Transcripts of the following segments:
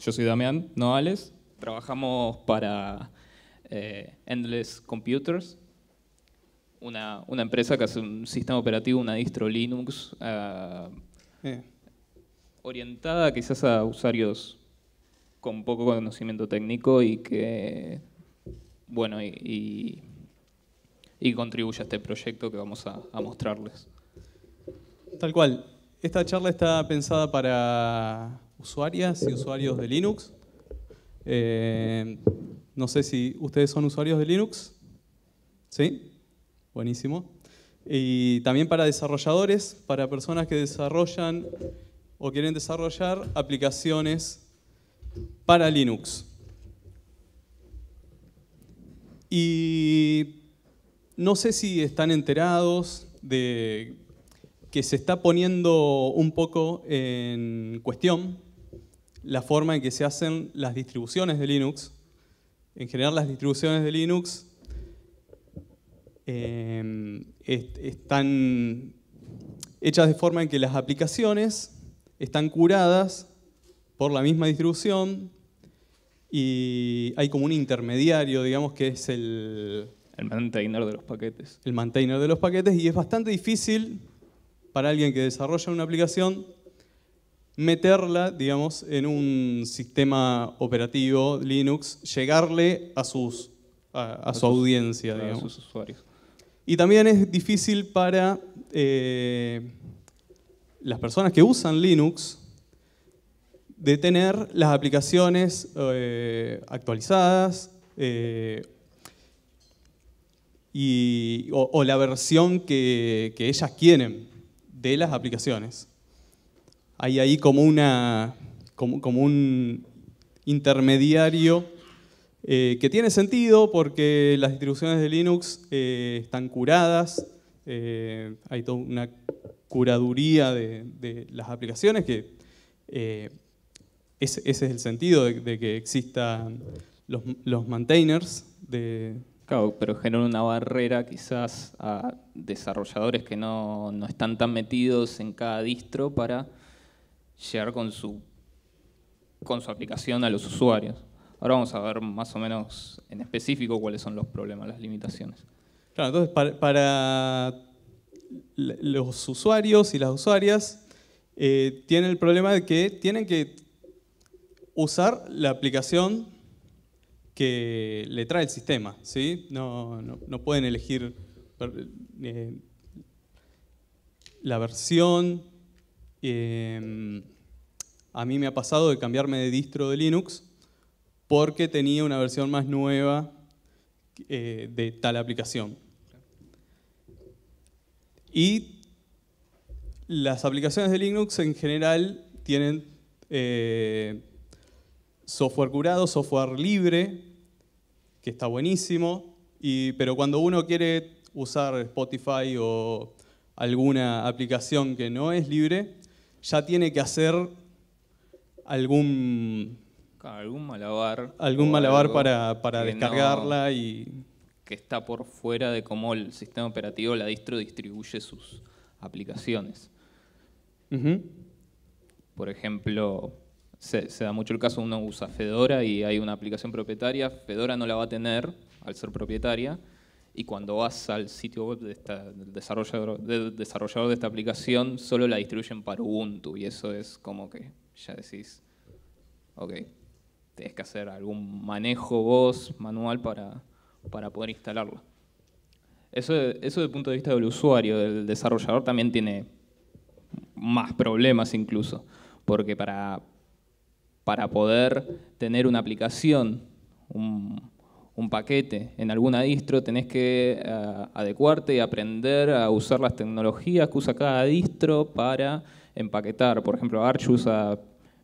Yo soy Damián Noales. Trabajamos para eh, Endless Computers, una, empresa que hace un sistema operativo, una distro Linux, ah, eh. orientada quizás a usuarios con poco conocimiento técnico y que, bueno, y, contribuye a este proyecto que vamos a, a mostrarles. Tal cual. Esta charla está pensada para usuarias y usuarios de Linux. Eh, no sé si ustedes son usuarios de Linux. ¿Sí? Buenísimo. Y también para desarrolladores, para personas que desarrollan o quieren desarrollar aplicaciones para Linux. Y no sé si están enterados de que se está poniendo un poco en cuestión la forma en que se hacen las distribuciones de Linux. En general las distribuciones de Linux eh, están hechas de forma en que las aplicaciones están curadas por la misma distribución y hay como un intermediario, digamos, que es el... El maintainer de los paquetes. El maintainer de los paquetes y es bastante difícil para alguien que desarrolla una aplicación, meterla, digamos, en un sistema operativo Linux, llegarle a, sus, a, su audiencia, digamos. sus usuarios. Y también es difícil para eh, las personas que usan Linux de tener las aplicaciones eh, actualizadas eh, y, o, la versión que ellas quieren de las aplicaciones. Hay ahí como, una, como, un intermediario eh, que tiene sentido porque las distribuciones de Linux eh, están curadas, eh, hay toda una curaduría de, las aplicaciones que ese, es el sentido de, que existan los, los maintainers de, Claro, pero genera una barrera quizás a desarrolladores que no, están tan metidos en cada distro para llegar con su, con su aplicación a los usuarios. Ahora vamos a ver más o menos en específico cuáles son los problemas, las limitaciones. Claro, entonces para, los usuarios y las usuarias tiene eh, tienen el problema de que tienen que usar la aplicación que le trae el sistema, ¿sí? No, pueden elegir eh, la versión. Eh, a mí me ha pasado de cambiarme de distro de Linux porque tenía una versión más nueva eh, de tal aplicación. Y las aplicaciones de Linux en general tienen software curado, software libre, que está buenísimo, y, pero cuando uno quiere usar Spotify o alguna aplicación que no es libre, ya tiene que hacer algún... Algún malabar. Algún malabar para, para descargarla y... Que está por fuera de cómo el sistema operativo, la distro, distribuye sus aplicaciones. Por ejemplo, se, da mucho el caso, uno usa Fedora y hay una aplicación propietaria, Fedora no la va a tener al ser propietaria, y cuando vas al sitio web de del, desarrollador, de esta aplicación, solo la distribuyen para Ubuntu, y eso es como que ya decís, ok, tienes que hacer algún manejo vos manual para, para poder instalarlo. Eso, eso desde el punto de vista del usuario, del desarrollador, también tiene más problemas incluso, porque para, para poder tener una aplicación, un, paquete en alguna distro, tenés que eh, adecuarte y aprender a usar las tecnologías que usa cada distro para empaquetar. Por ejemplo, Arch usa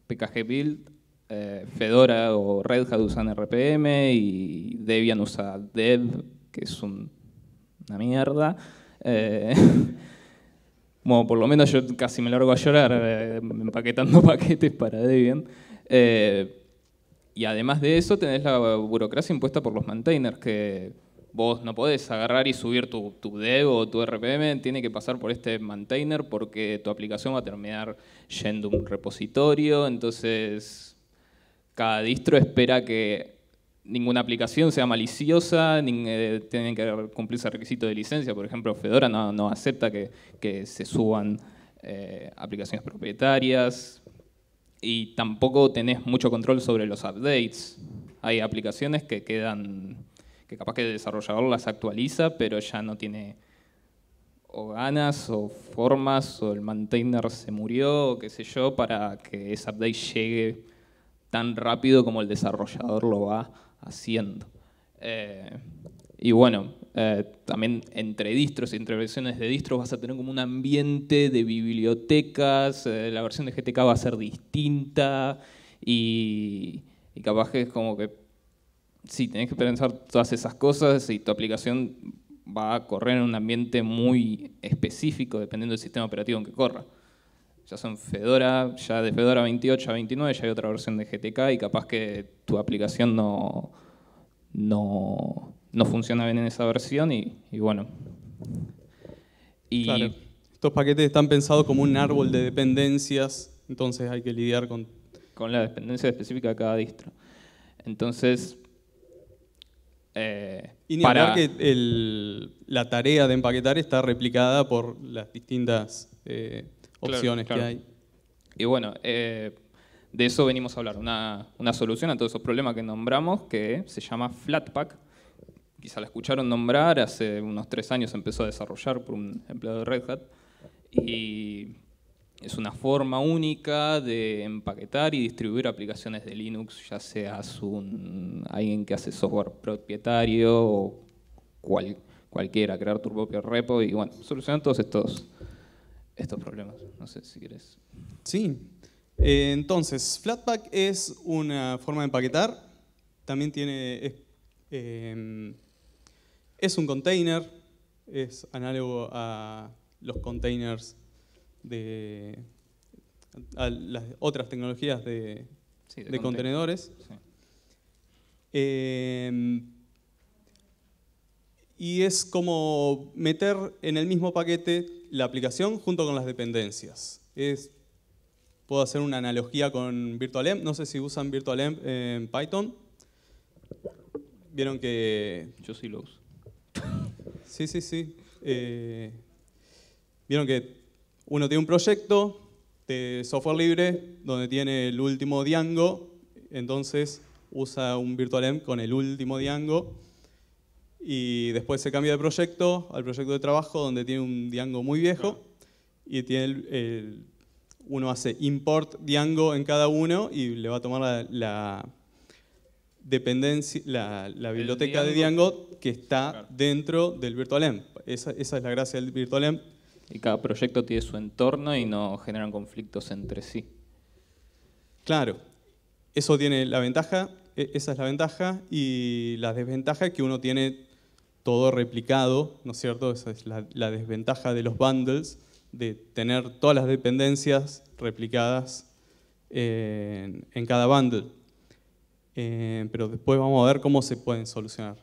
PKG Build, eh, Fedora o Red Hat usan RPM y Debian usa Dev, que es una mierda. Eh, bueno, por lo menos yo casi me largo a llorar empaquetando paquetes para Debian. Eh, y además de eso tenés la burocracia impuesta por los maintainers, que vos no podés agarrar y subir tu, tu dev o tu RPM, tiene que pasar por este maintainer porque tu aplicación va a terminar yendo a un repositorio, entonces cada distro espera que ninguna aplicación sea maliciosa, eh, tienen que cumplirse requisito de licencia, por ejemplo Fedora no, acepta que, se suban eh, aplicaciones propietarias, y tampoco tenés mucho control sobre los updates. Hay aplicaciones que quedan, que capaz que el desarrollador las actualiza, pero ya no tiene o ganas o formas o el maintainer se murió o qué sé yo para que ese update llegue tan rápido como el desarrollador lo va haciendo. Eh, y bueno, eh, también entre distros, entre versiones de distros, vas a tener como un ambiente de bibliotecas, eh, la versión de GTK va a ser distinta y, capaz que es como que, si tenés que pensar todas esas cosas y tu aplicación va a correr en un ambiente muy específico dependiendo del sistema operativo en que corra. Ya son Fedora, ya de Fedora 28 a 29 ya hay otra versión de GTK y capaz que tu aplicación no, no, no funciona bien en esa versión y, bueno. Y Estos paquetes están pensados como un árbol de dependencias, entonces hay que lidiar con... Con la dependencia específica de cada distro. Entonces, eh, y ni para... que la tarea de empaquetar está replicada por las distintas eh, opciones que hay. Y bueno, eh, de eso venimos a hablar, una, una solución a todos esos problemas que nombramos que se llama Flatpak quizá la escucharon nombrar, hace unos tres años empezó a desarrollar por un empleado de Red Hat. Y es una forma única de empaquetar y distribuir aplicaciones de Linux, ya seas un, alguien que hace software propietario o cualquiera, crear tu propio repo y bueno, solucionar todos estos, estos problemas. No sé si quieres. Sí. Eh, entonces, Flatpak es una forma de empaquetar. También tiene... Eh, es un container, es análogo a los containers de a las otras tecnologías de, contenedores. Em, y es como meter en el mismo paquete la aplicación junto con las dependencias. Es, puedo hacer una analogía con VirtualEnv. No sé si usan VirtualEnv en Python. Vieron que... Yo sí lo uso. Sí, sí, sí. Eh, vieron que uno tiene un proyecto de software libre donde tiene el último Django, entonces usa un virtualenv con el último Django y después se cambia de proyecto al proyecto de trabajo donde tiene un Django muy viejo y tiene uno hace import Django en cada uno y le va a tomar la dependencia, la, biblioteca de Django que está dentro del VirtualEmp. Esa, esa es la gracia del VirtualEmp. Y cada proyecto tiene su entorno y no generan conflictos entre sí. Claro, eso tiene la ventaja, e, esa es la ventaja, y la desventaja es que uno tiene todo replicado, ¿no es cierto? Esa es la, desventaja de los bundles, de tener todas las dependencias replicadas en, en cada bundle. Eh, pero después vamos a ver cómo se pueden solucionar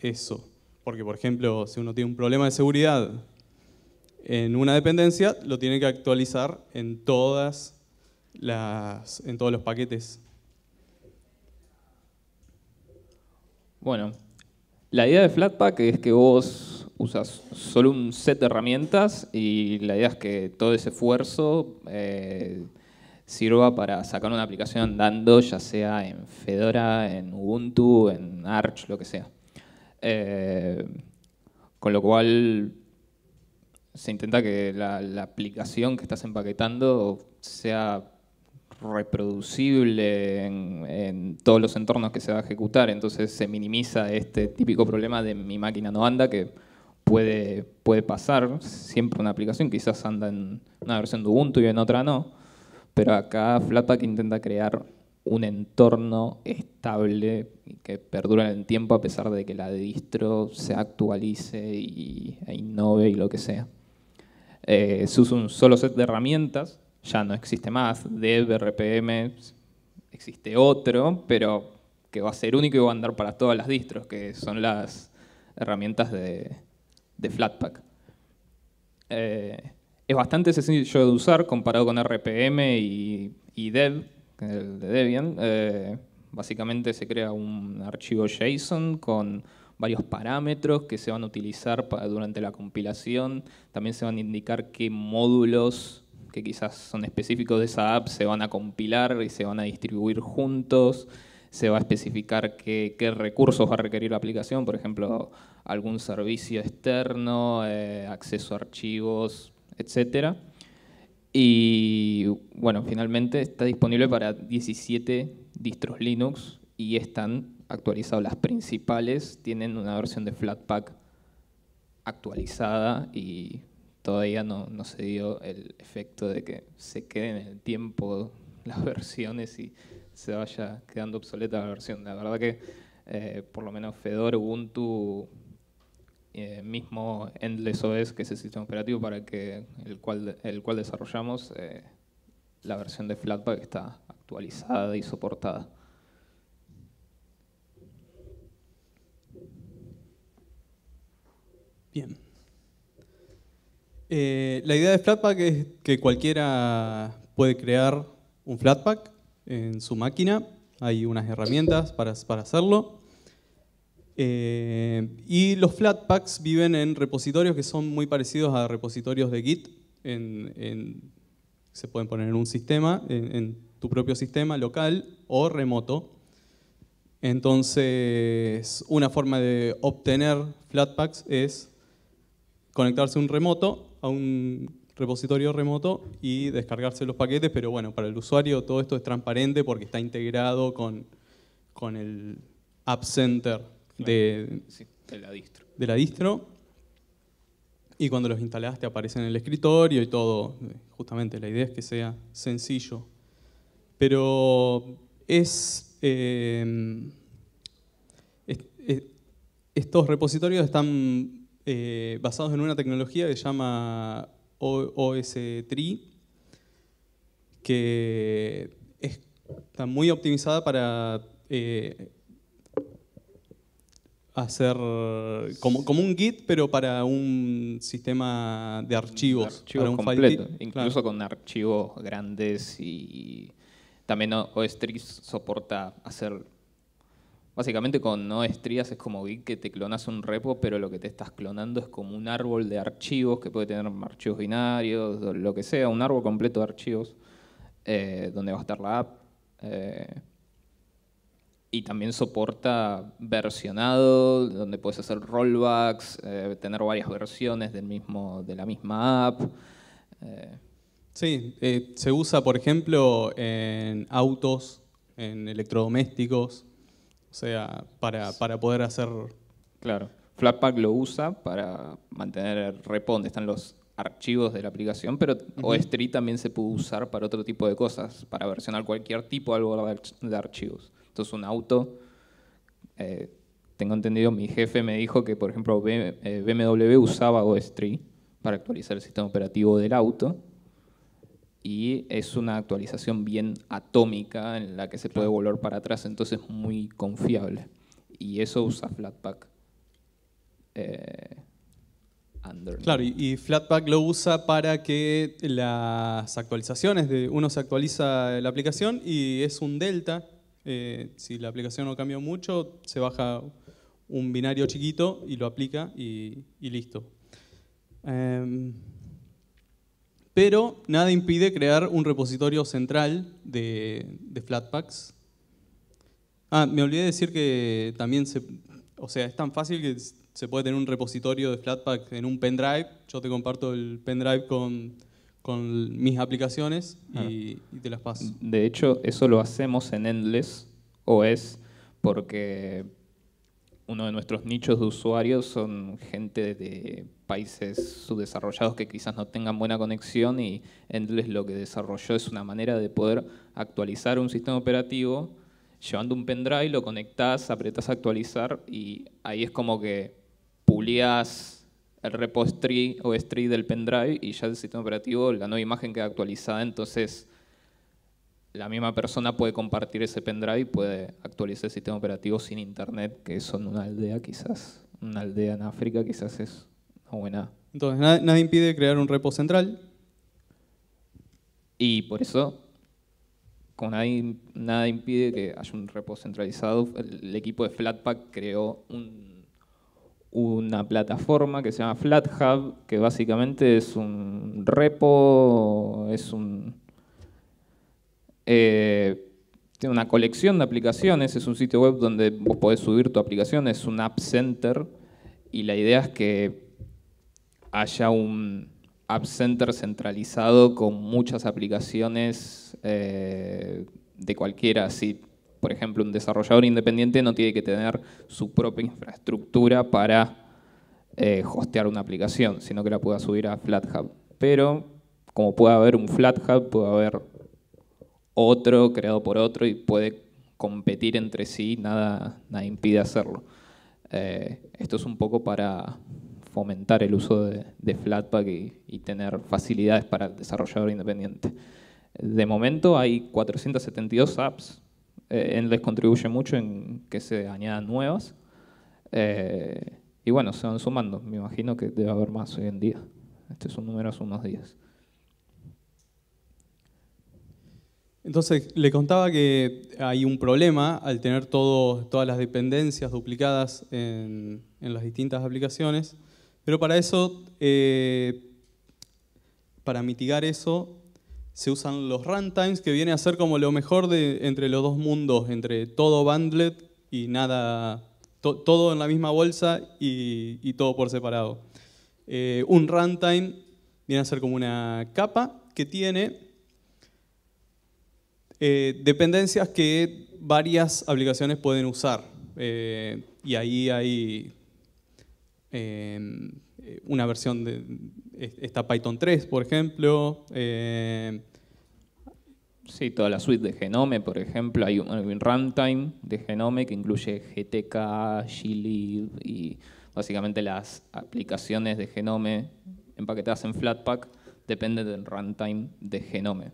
eso. Porque, por ejemplo, si uno tiene un problema de seguridad en una dependencia, lo tiene que actualizar en, todas las, en todos los paquetes. Bueno, la idea de Flatpak es que vos usas solo un set de herramientas y la idea es que todo ese esfuerzo... Eh, sirva para sacar una aplicación andando, ya sea en Fedora, en Ubuntu, en Arch, lo que sea. Eh, con lo cual se intenta que la, aplicación que estás empaquetando sea reproducible en, en, todos los entornos que se va a ejecutar, entonces se minimiza este típico problema de mi máquina no anda, que puede, puede pasar siempre una aplicación, quizás anda en una versión de Ubuntu y en otra no, pero acá Flatpak intenta crear un entorno estable que perdura en el tiempo a pesar de que la distro se actualice y, e innove y lo que sea. Eh, se usa un solo set de herramientas, ya no existe más. Dev, RPM, existe otro, pero que va a ser único y va a andar para todas las distros, que son las herramientas de, Flatpak. Eh, es bastante sencillo de usar comparado con RPM y, y Dev, el de Debian. Eh, básicamente se crea un archivo JSON con varios parámetros que se van a utilizar durante la compilación. También se van a indicar qué módulos que quizás son específicos de esa app se van a compilar y se van a distribuir juntos. Se va a especificar qué, recursos va a requerir la aplicación, por ejemplo, algún servicio externo, eh, acceso a archivos, etcétera Y bueno, finalmente está disponible para 17 distros Linux y están actualizados. Las principales tienen una versión de Flatpak actualizada y todavía no, se dio el efecto de que se queden en el tiempo las versiones y se vaya quedando obsoleta la versión. La verdad que eh, por lo menos Fedora, Ubuntu, eh, mismo Endless OS, que es el sistema operativo para que el cual, el cual desarrollamos, eh, la versión de Flatpak está actualizada y soportada. Bien. Eh, la idea de Flatpak es que cualquiera puede crear un Flatpak en su máquina. Hay unas herramientas para hacerlo. Eh, y los flatpaks viven en repositorios que son muy parecidos a repositorios de Git, se pueden poner en un sistema, en, tu propio sistema local o remoto. Entonces, una forma de obtener flatpaks es conectarse un remoto a un repositorio remoto y descargarse los paquetes, pero bueno, para el usuario todo esto es transparente porque está integrado con, con el App Center de, de, la distro. de la distro. Y cuando los instalaste te aparecen en el escritorio y todo. Justamente la idea es que sea sencillo. Pero es, em, estos repositorios están eh, basados en una tecnología que se llama OS3, que está muy optimizada para eh, hacer como, como un Git, pero para un sistema de archivos. para completo, incluso con archivos grandes y también os soporta hacer... Básicamente con os es como Git que te clonas un repo, pero lo que te estás clonando es como un árbol de archivos que puede tener archivos binarios, lo que sea, un árbol completo de archivos eh, donde va a estar la app. Eh, y también soporta versionado, donde puedes hacer rollbacks, eh, tener varias versiones del mismo, de la misma app. Eh. Sí, eh, se usa, por ejemplo, en autos, en electrodomésticos, o sea, para, poder hacer... Claro, Flatpak lo usa para mantener el repo donde están los archivos de la aplicación, pero o también se puede usar para otro tipo de cosas, para versionar cualquier tipo de archivos. Esto es un auto. Eh, tengo entendido, mi jefe me dijo que, por ejemplo, BMW eh, usaba OS 3 para actualizar el sistema operativo del auto y es una actualización bien atómica en la que se puede volver para atrás, entonces muy confiable. Y eso usa Flatpak. Eh, claro, y, y, Flatpak lo usa para que las actualizaciones, de uno se actualiza la aplicación y es un delta eh, si la aplicación no cambia mucho, se baja un binario chiquito y lo aplica y, listo. Em, pero nada impide crear un repositorio central de, de Flatpaks. Ah, me olvidé de decir que también se, o sea, es tan fácil que se puede tener un repositorio de Flatpak en un pendrive. Yo te comparto el pendrive con con mis aplicaciones y, te las paso. De hecho, eso lo hacemos en Endless OS porque uno de nuestros nichos de usuarios son gente de países subdesarrollados que quizás no tengan buena conexión y Endless lo que desarrolló es una manera de poder actualizar un sistema operativo llevando un pendrive, lo conectás, apretás actualizar y ahí es como que pulías el tree o street del pendrive y ya el sistema operativo, la nueva imagen queda actualizada, entonces la misma persona puede compartir ese pendrive y puede actualizar el sistema operativo sin internet, que son una aldea quizás, una aldea en África quizás es una buena. Entonces nada, impide crear un repo central. Y por eso, con nada, nada impide que haya un repo centralizado, el equipo de Flatpak creó un una plataforma que se llama FlatHub, que básicamente es un repo, es un... Eh, tiene una colección de aplicaciones, es un sitio web donde vos podés subir tu aplicación, es un App Center, y la idea es que haya un App Center centralizado con muchas aplicaciones eh, de cualquiera, sitio. Por ejemplo, un desarrollador independiente no tiene que tener su propia infraestructura para eh, hostear una aplicación, sino que la pueda subir a FlatHub. Pero como puede haber un FlatHub, puede haber otro creado por otro y puede competir entre sí, nada, impide hacerlo. Eh, esto es un poco para fomentar el uso de, Flatpak y, tener facilidades para el desarrollador independiente. De momento hay 472 apps eh, él les contribuye mucho en que se añadan nuevas. Eh, y bueno, se van sumando. Me imagino que debe haber más hoy en día. Este es un número hace unos días. Entonces, le contaba que hay un problema al tener todo, todas las dependencias duplicadas en, las distintas aplicaciones, pero para eso, eh, para mitigar eso, se usan los runtimes, que viene a ser como lo mejor de, entre los dos mundos, entre todo bundled y nada, todo en la misma bolsa y, todo por separado. Eh, un runtime viene a ser como una capa que tiene eh, dependencias que varias aplicaciones pueden usar. Eh, y ahí hay una versión de, está Python 3, por ejemplo. Eh, sí, toda la suite de Genome, por ejemplo. Hay un, runtime de Genome que incluye GTK, glib y básicamente las aplicaciones de Genome empaquetadas en Flatpak dependen del runtime de Genome.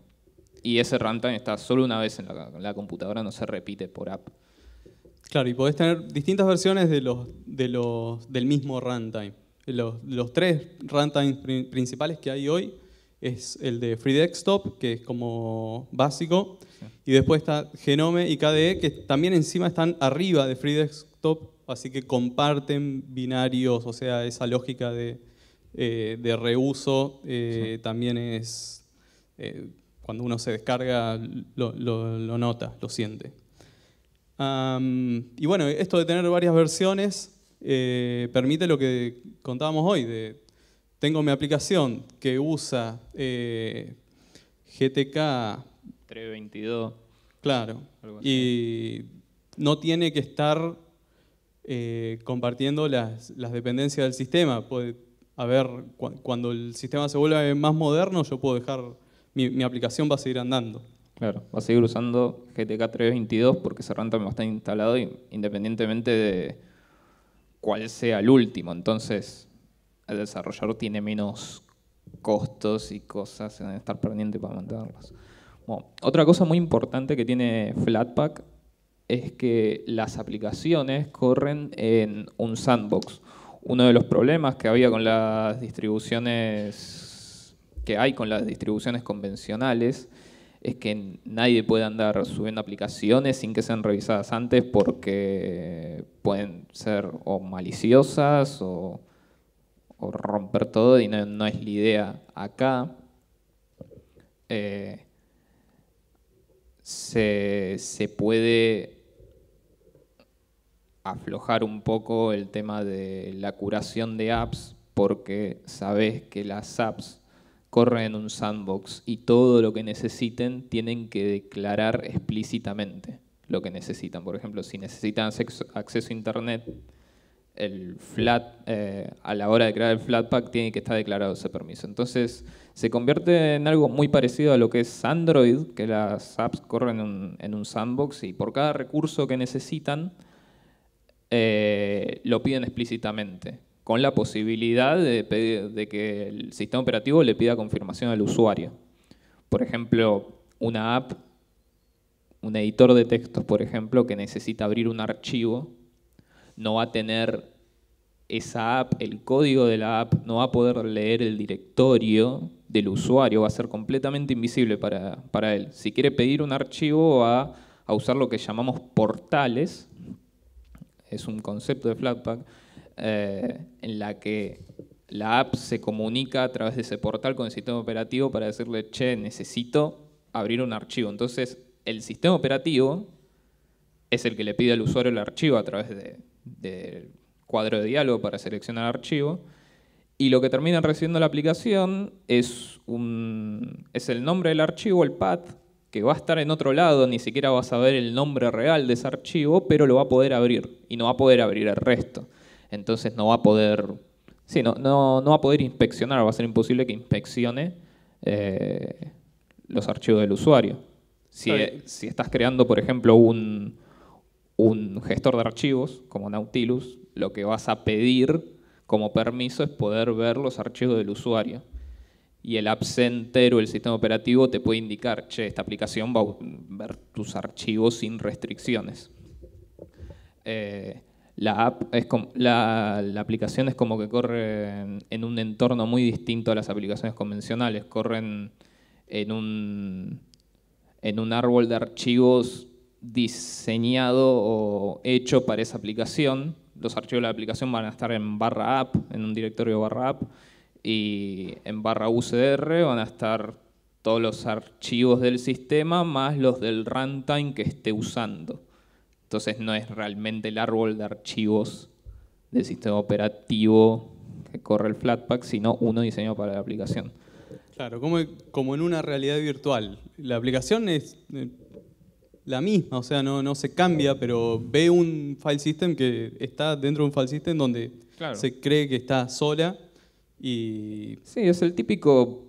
Y ese runtime está solo una vez en la, computadora, no se repite por app. Claro, y podés tener distintas versiones de los, del mismo runtime los, tres runtimes principales que hay hoy es el de Free Desktop, que es como básico, y después está Genome y KDE, que también encima están arriba de Free Desktop, así que comparten binarios, o sea, esa lógica de, eh, reuso eh, también es, eh, cuando uno se descarga, lo, nota, lo siente. y bueno, esto de tener varias versiones eh, permite lo que contábamos hoy, de tengo mi aplicación que usa eh, GTK 322. Claro. Y no tiene que estar eh, compartiendo las, dependencias del sistema. Puede, haber cuando el sistema se vuelve más moderno, yo puedo dejar, mi, aplicación va a seguir andando. Claro, va a seguir usando GTK 322 porque va a estar instalado independientemente de cual sea el último. Entonces, el desarrollador tiene menos costos y cosas en estar pendiente para mantenerlos. otra cosa muy importante que tiene Flatpak es que las aplicaciones corren en un sandbox. Uno de los problemas que había con las distribuciones que hay con las distribuciones convencionales es que nadie puede andar subiendo aplicaciones sin que sean revisadas antes porque pueden ser o maliciosas o, romper todo y no, es la idea acá. Eh, se, se puede aflojar un poco el tema de la curación de apps porque sabes que las apps corren en un sandbox y todo lo que necesiten tienen que declarar explícitamente lo que necesitan. Por ejemplo, si necesitan acceso a Internet, el flat, eh, a la hora de crear el Flatpak tiene que estar declarado ese permiso. Entonces se convierte en algo muy parecido a lo que es Android, que las apps corren en un sandbox y por cada recurso que necesitan eh, lo piden explícitamente con la posibilidad de, que el sistema operativo le pida confirmación al usuario. Por ejemplo, una app, un editor de textos, por ejemplo, que necesita abrir un archivo, no va a tener esa app, el código de la app, no va a poder leer el directorio del usuario, va a ser completamente invisible para, para él. Si quiere pedir un archivo, va a usar lo que llamamos portales, es un concepto de Flatpak, eh, en la que la app se comunica a través de ese portal con el sistema operativo para decirle, che, necesito abrir un archivo. Entonces, el sistema operativo es el que le pide al usuario el archivo a través del de cuadro de diálogo para seleccionar el archivo. Y lo que termina recibiendo la aplicación es, es el nombre del archivo, el path, que va a estar en otro lado, ni siquiera va a saber el nombre real de ese archivo, pero lo va a poder abrir y no va a poder abrir el resto entonces no va a poder, sí, no, no, va a poder inspeccionar, va a ser imposible que inspeccione eh, los archivos del usuario. Eh, si, estás creando, por ejemplo, un, un gestor de archivos como Nautilus, lo que vas a pedir como permiso es poder ver los archivos del usuario y el App Center o el sistema operativo te puede indicar, che, esta aplicación va a ver tus archivos sin restricciones. Eh, la aplicación es como que corre en, un entorno muy distinto a las aplicaciones convencionales. Corren en un, en un árbol de archivos diseñado o hecho para esa aplicación. Los archivos de la aplicación van a estar en barra app, en un directorio barra app, y en barra UCR van a estar todos los archivos del sistema más los del runtime que esté usando. Entonces no es realmente el árbol de archivos del sistema operativo que corre el Flatpak, sino uno diseñado para la aplicación. Claro, como, como en una realidad virtual. La aplicación es eh, la misma, o sea, no, no se cambia, pero ve un file system que está dentro de un file system donde se cree que está sola y... Sí, es el típico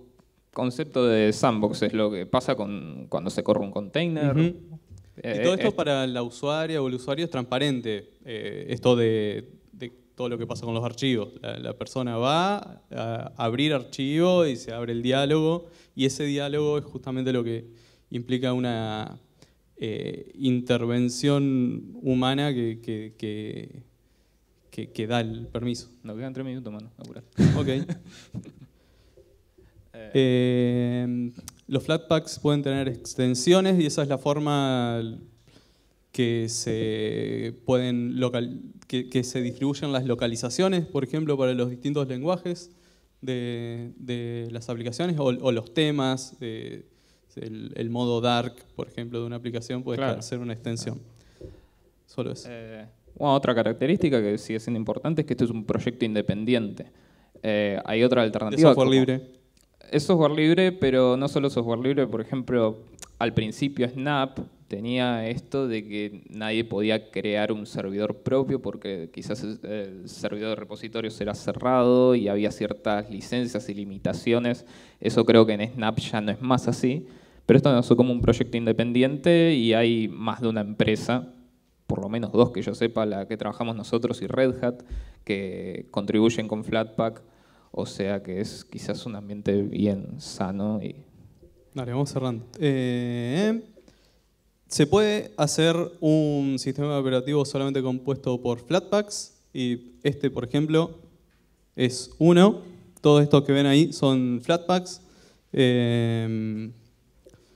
concepto de sandbox, es lo que pasa con, cuando se corre un container eh, y todo esto, eh, para la usuaria o el usuario es transparente, eh, esto de, todo lo que pasa con los archivos. La, persona va a abrir archivo y se abre el diálogo y ese diálogo es justamente lo que implica una intervención humana que, que, que, da el permiso. Nos quedan tres minutos, mano. Apurar. ok. Eh, los flatpaks pueden tener extensiones y esa es la forma que se, pueden que, se distribuyen las localizaciones, por ejemplo, para los distintos lenguajes de, las aplicaciones o, los temas. el, modo dark, por ejemplo, de una aplicación puede ser una extensión. Ah. Solo eso. Eh, otra característica que sigue siendo importante es que esto es un proyecto independiente. Eh, hay otra alternativa. libre es software libre, pero no solo software libre, por ejemplo, al principio Snap tenía esto de que nadie podía crear un servidor propio porque quizás el servidor de repositorio era cerrado y había ciertas licencias y limitaciones. Eso creo que en Snap ya no es más así. Pero esto nació como un proyecto independiente y hay más de una empresa, por lo menos dos que yo sepa, la que trabajamos nosotros y Red Hat, que contribuyen con Flatpak o sea que es quizás un ambiente bien sano y... Dale, vamos cerrando. Eh, se puede hacer un sistema operativo solamente compuesto por Flatpaks y este, por ejemplo, es uno. Todo esto que ven ahí son Flatpaks. Eh,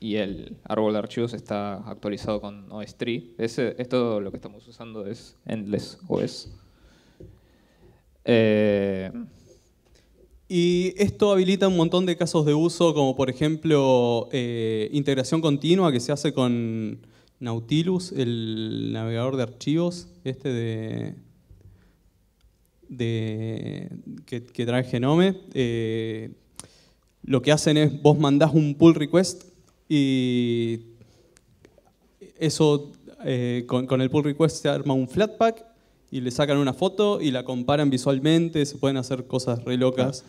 y el árbol de archivos está actualizado con OS 3. Ese, esto lo que estamos usando es Endless OS. Eh, y esto habilita un montón de casos de uso, como por ejemplo eh, integración continua que se hace con Nautilus, el navegador de archivos, este de, que, trae Genome. Eh, lo que hacen es, vos mandás un pull request y eso eh, con, el pull request se arma un flat pack y le sacan una foto y la comparan visualmente, se pueden hacer cosas re locas.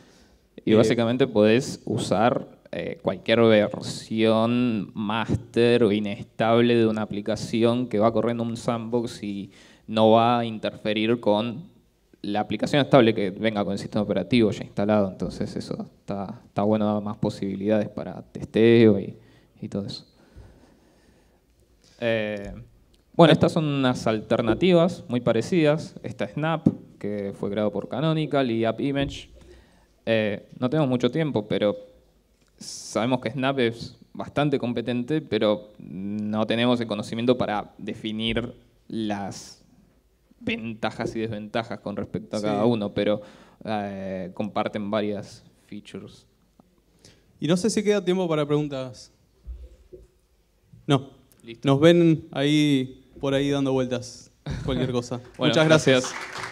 Y eh, básicamente podés usar eh, cualquier versión master o inestable de una aplicación que va corriendo un sandbox y no va a interferir con la aplicación estable que venga con el sistema operativo ya instalado. Entonces eso está, bueno, da más posibilidades para testeo y, todo eso. Eh, bueno, estas son unas alternativas muy parecidas. Esta Snap, que fue creado por Canonical, y AppImage, eh, no tenemos mucho tiempo, pero sabemos que Snap es bastante competente, pero no tenemos el conocimiento para definir las ventajas y desventajas con respecto a cada uno, pero eh, comparten varias features. Y no sé si queda tiempo para preguntas. No. Nos ven ahí por ahí dando vueltas, cualquier cosa. Muchas gracias.